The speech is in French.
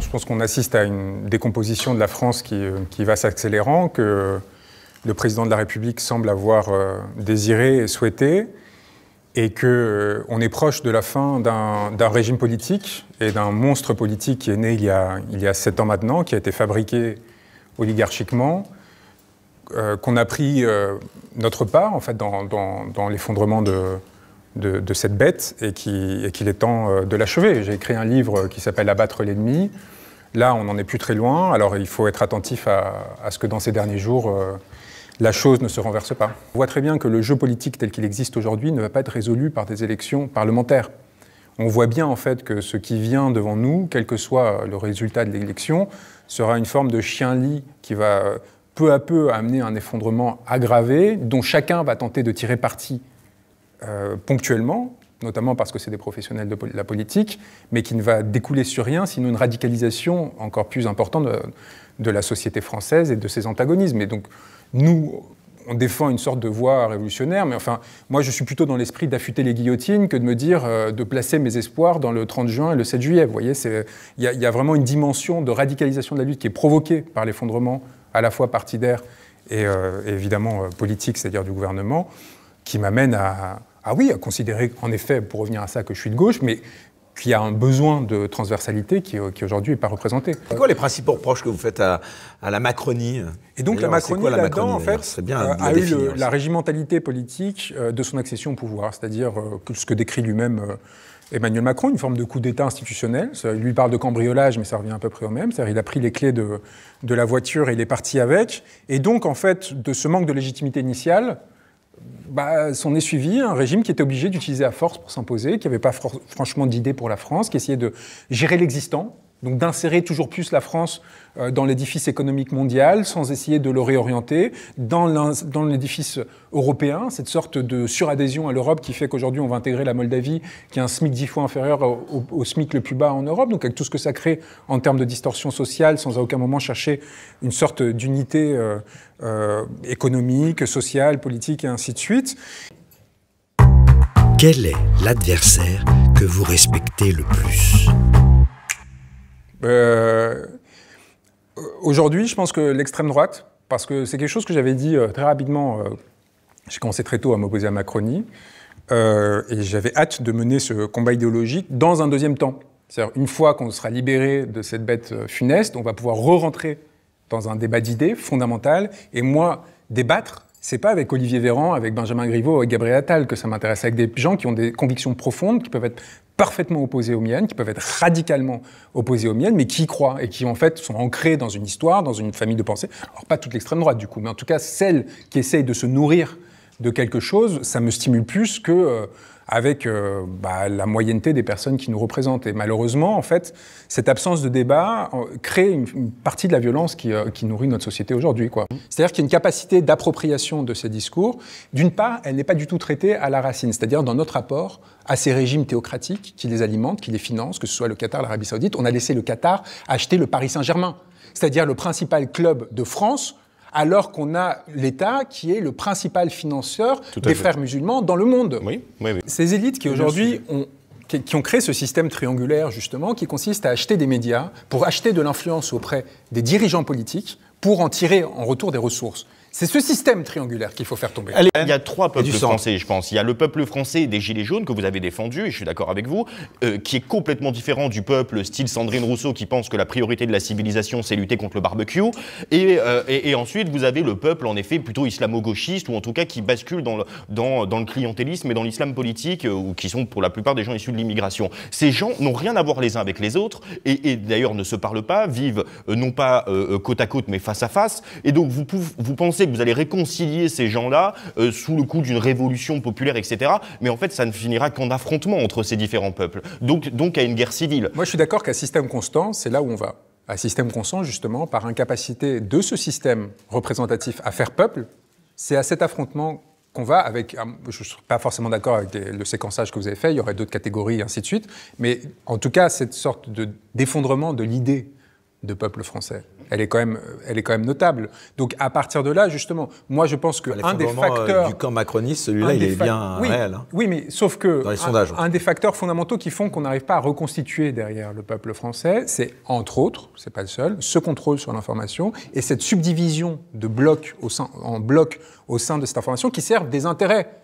Je pense qu'on assiste à une décomposition de la France qui, euh, va s'accélérant, que le président de la République semble avoir euh, désiré et souhaité, et qu'on euh, est proche de la fin d'un régime politique et d'un monstre politique qui est né il y, a, il y a sept ans maintenant, qui a été fabriqué oligarchiquement, qu'on a pris notre part en fait dans, dans, dans l'effondrement de, de, cette bête et qu'il est temps euh, de l'achever. J'ai écrit un livre qui s'appelle Abattre l'ennemi. Là, on n'en est plus très loin, alors il faut être attentif à, ce que dans ces derniers jours, euh, la chose ne se renverse pas. On voit très bien que le jeu politique tel qu'il existe aujourd'hui ne va pas être résolu par des élections parlementaires. On voit bien en fait que ce qui vient devant nous, quel que soit le résultat de l'élection, sera une forme de chien-lit qui va euh, peu à peu amener un effondrement aggravé, dont chacun va tenter de tirer parti euh, ponctuellement, notamment parce que c'est des professionnels de la politique, mais qui ne va découler sur rien, sinon une radicalisation encore plus importante de, la société française et de ses antagonismes. Et donc, nous, on défend une sorte de voie révolutionnaire, mais enfin, moi, je suis plutôt dans l'esprit d'affûter les guillotines que de me dire euh, de placer mes espoirs dans le 30 juin et le 7 juillet. Vous voyez, il y, a vraiment une dimension de radicalisation de la lutte qui est provoquée par l'effondrement à la fois partidaire et euh, évidemment politique, c'est-à-dire du gouvernement, qui m'amène à, ah oui, à considérer en effet, pour revenir à ça, que je suis de gauche, mais qu'il y a un besoin de transversalité qui, euh, aujourd'hui n'est pas représenté. C'est quoi les principaux reproches que vous faites à, la Macronie euh, Et donc la Macronie, là-dedans, en fait, bien euh, a eu la régimentalité politique de son accession au pouvoir, c'est-à-dire ce que décrit lui-même Emmanuel Macron, une forme de coup d'État institutionnel. il lui parle de cambriolage, mais ça revient à peu près au même. C'est-à-dire il a pris les clés de, la voiture et il est parti avec. Et donc, en fait, de ce manque de légitimité initiale, bah, est suivi un régime qui était obligé d'utiliser à force pour s'imposer, qui n'avait pas franchement d'idée pour la France, qui essayait de gérer l'existant donc d'insérer toujours plus la France euh, dans l'édifice économique mondial sans essayer de le réorienter dans l'édifice européen, cette sorte de suradhésion à l'Europe qui fait qu'aujourd'hui on va intégrer la Moldavie qui a un SMIC dix fois inférieur au, SMIC le plus bas en Europe, donc avec tout ce que ça crée en termes de distorsion sociale sans à aucun moment chercher une sorte d'unité euh, euh, économique, sociale, politique et ainsi de suite. Quel est l'adversaire que vous respectez le plus euh, aujourd'hui, je pense que l'extrême droite, parce que c'est quelque chose que j'avais dit euh, très rapidement, euh, j'ai commencé très tôt à m'opposer à Macronie, et j'avais hâte de mener ce combat idéologique dans un deuxième temps. C'est-à-dire, une fois qu'on sera libéré de cette bête funeste, on va pouvoir re-rentrer dans un débat d'idées fondamental, et moi, débattre, c'est pas avec Olivier Véran, avec Benjamin Griveaux, avec Gabriel Attal que ça m'intéresse, avec des gens qui ont des convictions profondes, qui peuvent être parfaitement opposés aux miennes, qui peuvent être radicalement opposés aux miennes, mais qui y croient et qui en fait sont ancrés dans une histoire, dans une famille de pensée. Alors pas toute l'extrême droite du coup, mais en tout cas celle qui essaye de se nourrir de quelque chose, ça me stimule plus que euh, avec euh, bah, la moyenneté des personnes qui nous représentent. Et malheureusement, en fait, cette absence de débat euh, crée une, partie de la violence qui, qui nourrit notre société aujourd'hui. C'est-à-dire qu'il y a une capacité d'appropriation de ces discours. D'une part, elle n'est pas du tout traitée à la racine, c'est-à-dire dans notre rapport à ces régimes théocratiques qui les alimentent, qui les financent, que ce soit le Qatar, l'Arabie saoudite. On a laissé le Qatar acheter le Paris Saint-Germain, c'est-à-dire le principal club de France alors qu'on a l'État qui est le principal financeur des frères musulmans dans le monde. Ces élites qui aujourd'hui ont, qui ont créé ce système triangulaire justement, qui consiste à acheter des médias pour acheter de l'influence auprès des dirigeants politiques pour en tirer en retour des ressources. C'est ce système triangulaire qu'il faut faire tomber. il y a trois peuples français, je pense. Il y a le peuple français des Gilets jaunes que vous avez défendu, et je suis d'accord avec vous, euh, qui est complètement différent du peuple style Sandrine Rousseau qui pense que la priorité de la civilisation, c'est lutter contre le barbecue. Et, euh, et, ensuite, vous avez le peuple, en effet, plutôt islamo-gauchiste, ou en tout cas qui bascule dans le, dans, le clientélisme et dans l'islam politique, euh, ou qui sont pour la plupart des gens issus de l'immigration. Ces gens n'ont rien à voir les uns avec les autres, et, d'ailleurs ne se parlent pas, vivent non pas côte à côte, mais face à face. Et donc, vous, vous pensez vous allez réconcilier ces gens-là euh, sous le coup d'une révolution populaire, etc. Mais en fait, ça ne finira qu'en affrontement entre ces différents peuples. Donc, donc à une guerre civile. Moi, je suis d'accord qu'à système constant, c'est là où on va. À système constant, justement, par incapacité de ce système représentatif à faire peuple, c'est à cet affrontement qu'on va avec. Ah, je ne suis pas forcément d'accord avec le séquençage que vous avez fait, il y aurait d'autres catégories, et ainsi de suite. Mais en tout cas, cette sorte de, d'effondrement de l'idée de peuple français. Elle est, quand même, elle est quand même notable. Donc à partir de là, justement, moi je pense que un des euh, facteurs du camp macroniste, celui-là, il est bien réel. Hein. Oui, mais sauf que un, des facteurs fondamentaux qui font qu'on n'arrive pas à reconstituer derrière le peuple français, c'est entre autres, c'est pas le seul, ce contrôle sur l'information et cette subdivision de blocs en blocs au sein de cette information qui servent des intérêts